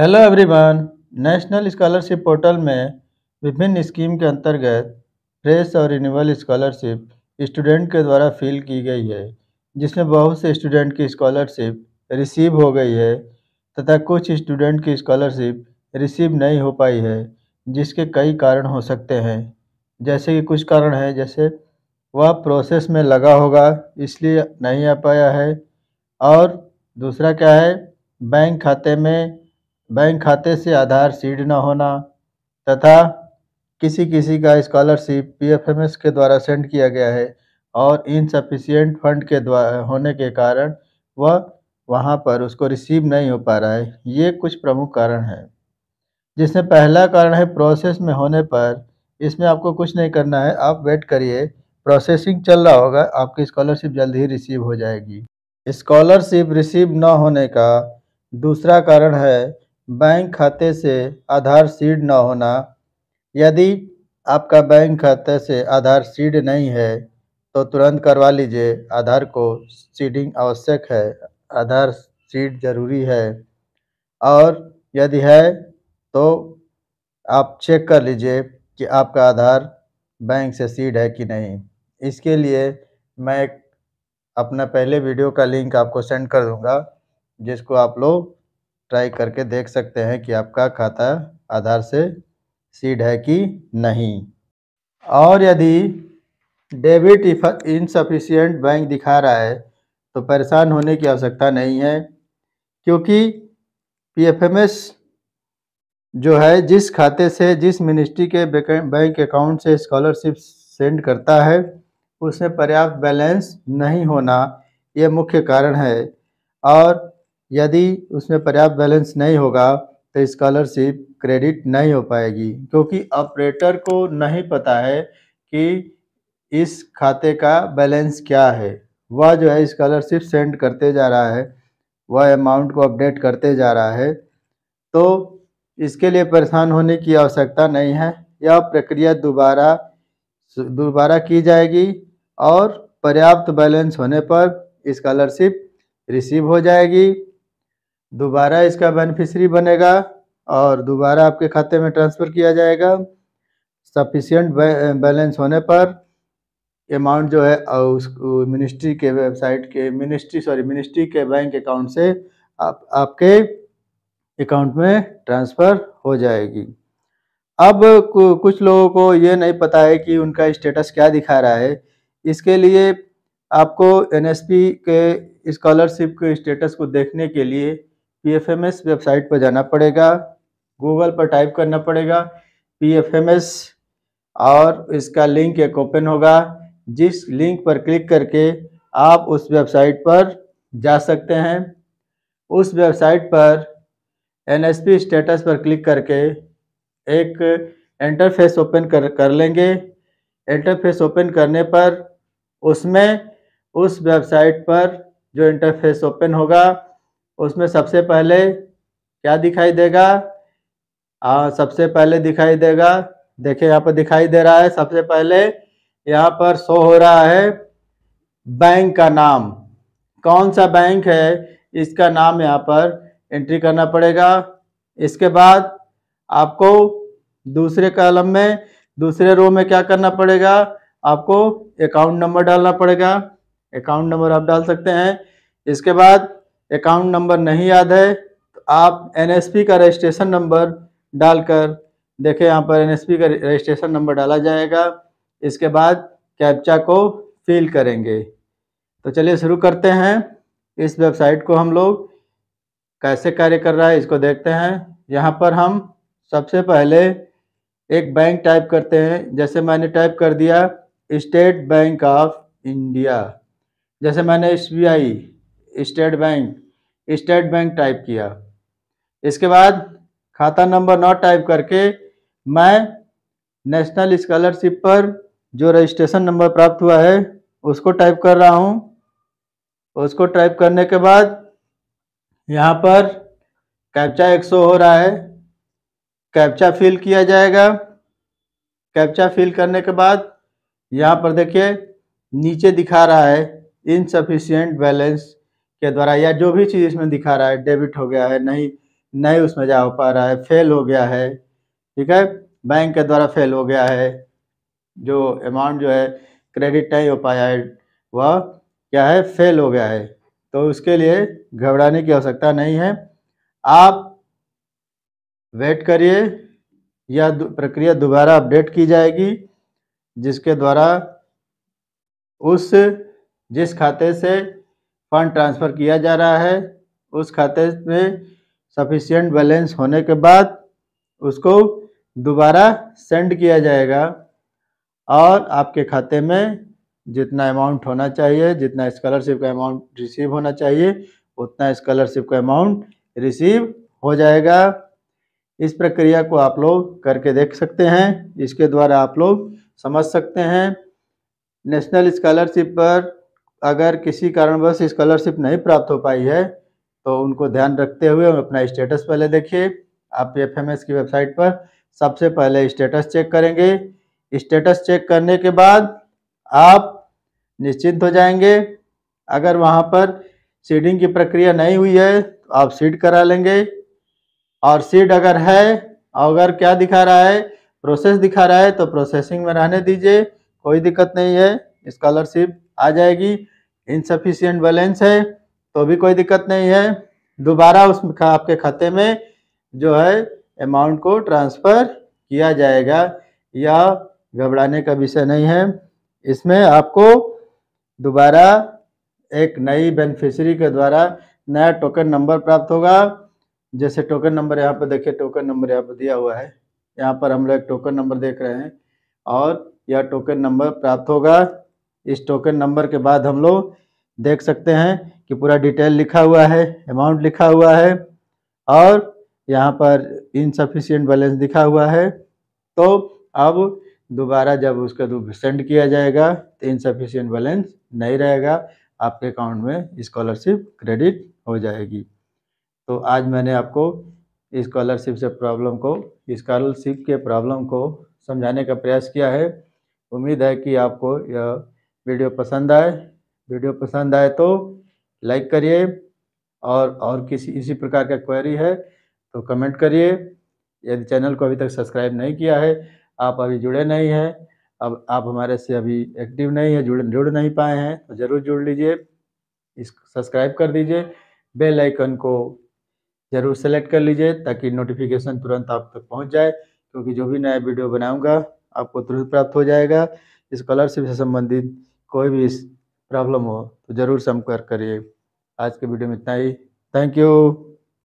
hello everyone national scholarship portal में विभिन्न scheme के अंतर्गत फ्रेश और रिन्यूअल स्कॉलरशिप स्टूडेंट के द्वारा फिल की गई है जिसमें बहुत से स्टूडेंट की स्कॉलरशिप रिसीव हो गई है तथा कुछ स्टूडेंट की स्कॉलरशिप रिसीव नहीं हो पाई है जिसके कई कारण हो सकते हैं जैसे कि कुछ कारण हैं जैसे वह प्रोसेस में लगा होगा इसलिए नहीं आ पाया है और दूसरा क्या है बैंक खाते में बैंक खाते से आधार सीड न होना तथा किसी किसी का स्कॉलरशिप पीएफएमएस के द्वारा सेंड किया गया है और इनसफिशियंट फंड के द्वारा होने के कारण वह वहाँ पर उसको रिसीव नहीं हो पा रहा है ये कुछ प्रमुख कारण है जिसमें पहला कारण है प्रोसेस में होने पर इसमें आपको कुछ नहीं करना है आप वेट करिए प्रोसेसिंग चल रहा होगा आपकी स्कॉलरशिप जल्द ही रिसीव हो जाएगी स्कॉलरशिप रिसीव न होने का दूसरा कारण है बैंक खाते से आधार सीड ना होना यदि आपका बैंक खाते से आधार सीड नहीं है तो तुरंत करवा लीजिए आधार को सीडिंग आवश्यक है आधार सीड जरूरी है और यदि है तो आप चेक कर लीजिए कि आपका आधार बैंक से सीड है कि नहीं इसके लिए मैं अपना पहले वीडियो का लिंक आपको सेंड कर दूंगा जिसको आप लोग ट्राई करके देख सकते हैं कि आपका खाता आधार से सीड है कि नहीं और यदि डेबिट इनसफिशियंट बैंक दिखा रहा है तो परेशान होने की आवश्यकता नहीं है क्योंकि पीएफएमएस जो है जिस खाते से जिस मिनिस्ट्री के बैंक अकाउंट से स्कॉलरशिप सेंड करता है उसमें पर्याप्त बैलेंस नहीं होना ये मुख्य कारण है और यदि उसमें पर्याप्त बैलेंस नहीं होगा तो स्कॉलरशिप क्रेडिट नहीं हो पाएगी क्योंकि ऑपरेटर को नहीं पता है कि इस खाते का बैलेंस क्या है वह जो है स्कॉलरशिप सेंड करते जा रहा है वह अमाउंट को अपडेट करते जा रहा है तो इसके लिए परेशान होने की आवश्यकता नहीं है यह प्रक्रिया दोबारा दोबारा की जाएगी और पर्याप्त बैलेंस होने पर स्कॉलरशिप रिसीव हो जाएगी दोबारा इसका बेनिफिशरी बनेगा और दोबारा आपके खाते में ट्रांसफ़र किया जाएगा सफिशियंट बैलेंस होने पर अमाउंट जो है उस मिनिस्ट्री के वेबसाइट के मिनिस्ट्री सॉरी मिनिस्ट्री के बैंक अकाउंट से आप आपके अकाउंट में ट्रांसफ़र हो जाएगी अब कुछ लोगों को ये नहीं पता है कि उनका स्टेटस क्या दिखा रहा है इसके लिए आपको एनएसपी के स्कॉलरशिप के स्टेटस को देखने के लिए एस वेबसाइट पर जाना पड़ेगा गूगल पर टाइप करना पड़ेगा एस और इसका लिंक एक ओपन होगा जिस लिंक पर क्लिक करके आप उस वेबसाइट पर जा सकते हैं उस वेबसाइट पर पी स्टेटस पर क्लिक करके एक इंटरफेस ओपन कर कर लेंगे इंटरफेस ओपन करने पर उसमें उस वेबसाइट पर जो इंटरफेस ओपन होगा उसमें सबसे पहले क्या दिखाई देगा आ, सबसे पहले दिखाई देगा देखिए यहाँ पर दिखाई दे रहा है सबसे पहले यहाँ पर शो हो रहा है बैंक का नाम कौन सा बैंक है इसका नाम यहाँ पर एंट्री करना पड़ेगा इसके बाद आपको दूसरे कॉलम में दूसरे रो में क्या करना पड़ेगा आपको अकाउंट नंबर डालना पड़ेगा अकाउंट नंबर आप डाल सकते हैं इसके बाद अकाउंट नंबर नहीं याद है तो आप एनएसपी का रजिस्ट्रेशन नंबर डालकर देखें यहाँ पर एनएसपी का रजिस्ट्रेशन नंबर डाला जाएगा इसके बाद कैप्चा को फिल करेंगे तो चलिए शुरू करते हैं इस वेबसाइट को हम लोग कैसे कार्य कर रहा है इसको देखते हैं यहाँ पर हम सबसे पहले एक बैंक टाइप करते हैं जैसे मैंने टाइप कर दिया स्टेट बैंक ऑफ इंडिया जैसे मैंने S B I state bank state bank type किया इसके बाद खाता नंबर नौ टाइप करके मैं नेशनल स्कॉलरशिप पर जो रजिस्ट्रेशन नंबर प्राप्त हुआ है उसको टाइप कर रहा हूँ उसको टाइप करने के बाद यहाँ पर कैप्चा 100 हो रहा है कैप्चा फिल किया जाएगा कैप्चा फिल करने के बाद यहाँ पर देखिए नीचे दिखा रहा है इनसफिशियंट बैलेंस के द्वारा या जो भी चीज़ इसमें दिखा रहा है डेबिट हो गया है नहीं नहीं उसमें जा हो पा रहा है फेल हो गया है ठीक है बैंक के द्वारा फेल हो गया है जो अमाउंट जो है क्रेडिट नहीं हो पाया है वह क्या है फेल हो गया है तो उसके लिए घबराने की आवश्यकता नहीं है आप वेट करिए यह प्रक्रिया दोबारा अपडेट की जाएगी जिसके द्वारा उस जिस खाते से फंड ट्रांसफ़र किया जा रहा है उस खाते में सफिशियंट बैलेंस होने के बाद उसको दोबारा सेंड किया जाएगा और आपके खाते में जितना अमाउंट होना चाहिए जितना स्कॉलरशिप का अमाउंट रिसीव होना चाहिए उतना स्कॉलरशिप का अमाउंट रिसीव हो जाएगा इस प्रक्रिया को आप लोग करके देख सकते हैं इसके द्वारा आप लोग समझ सकते हैं नेशनल स्कॉलरशिप पर अगर किसी कारणवश स्कॉलरशिप नहीं प्राप्त हो पाई है तो उनको ध्यान रखते हुए अपना स्टेटस पहले देखिए आप एफ की वेबसाइट पर सबसे पहले स्टेटस चेक करेंगे स्टेटस चेक करने के बाद आप निश्चिंत हो जाएंगे अगर वहाँ पर सीडिंग की प्रक्रिया नहीं हुई है तो आप सीड करा लेंगे और सीड अगर है अगर क्या दिखा रहा है प्रोसेस दिखा रहा है तो प्रोसेसिंग में रहने दीजिए कोई दिक्कत नहीं है स्कॉलरशिप आ जाएगी इनसफिशियंट बैलेंस है तो भी कोई दिक्कत नहीं है दोबारा उस आपके खाते में जो है अमाउंट को ट्रांसफ़र किया जाएगा या घबराने का विषय नहीं है इसमें आपको दोबारा एक नई बेनिफिशरी के द्वारा नया टोकन नंबर प्राप्त होगा जैसे टोकन नंबर यहाँ पर देखिए टोकन नंबर यहाँ पर दिया हुआ है यहाँ पर हम लोग टोकन नंबर देख रहे हैं और यह टोकन नंबर प्राप्त होगा इस टोकन नंबर के बाद हम लोग देख सकते हैं कि पूरा डिटेल लिखा हुआ है अमाउंट लिखा हुआ है और यहाँ पर इनसफिशियंट बैलेंस दिखा हुआ है तो अब दोबारा जब उसका सेंड किया जाएगा तो इनसफिशियंट बैलेंस नहीं रहेगा आपके अकाउंट में स्कॉलरशिप क्रेडिट हो जाएगी तो आज मैंने आपको स्कॉलरशिप से प्रॉब्लम को स्कॉलरशिप के प्रॉब्लम को समझाने का प्रयास किया है उम्मीद है कि आपको यह वीडियो पसंद आए वीडियो पसंद आए तो लाइक करिए और और किसी इसी प्रकार का क्वेरी है तो कमेंट करिए यदि चैनल को अभी तक सब्सक्राइब नहीं किया है आप अभी जुड़े नहीं हैं अब आप हमारे से अभी एक्टिव नहीं है जुड़ जुड़ नहीं पाए हैं तो ज़रूर जुड़ लीजिए इस सब्सक्राइब कर दीजिए बेल आइकन को ज़रूर सेलेक्ट कर लीजिए ताकि नोटिफिकेशन तुरंत आप तक पहुंच जाए क्योंकि जो भी नया वीडियो बनाऊंगा आपको तुरंत प्राप्त हो जाएगा कलर से संबंधित कोई भी प्रॉब्लम हो तो ज़रूर संपर्क करिए आज के वीडियो में इतना ही थैंक यू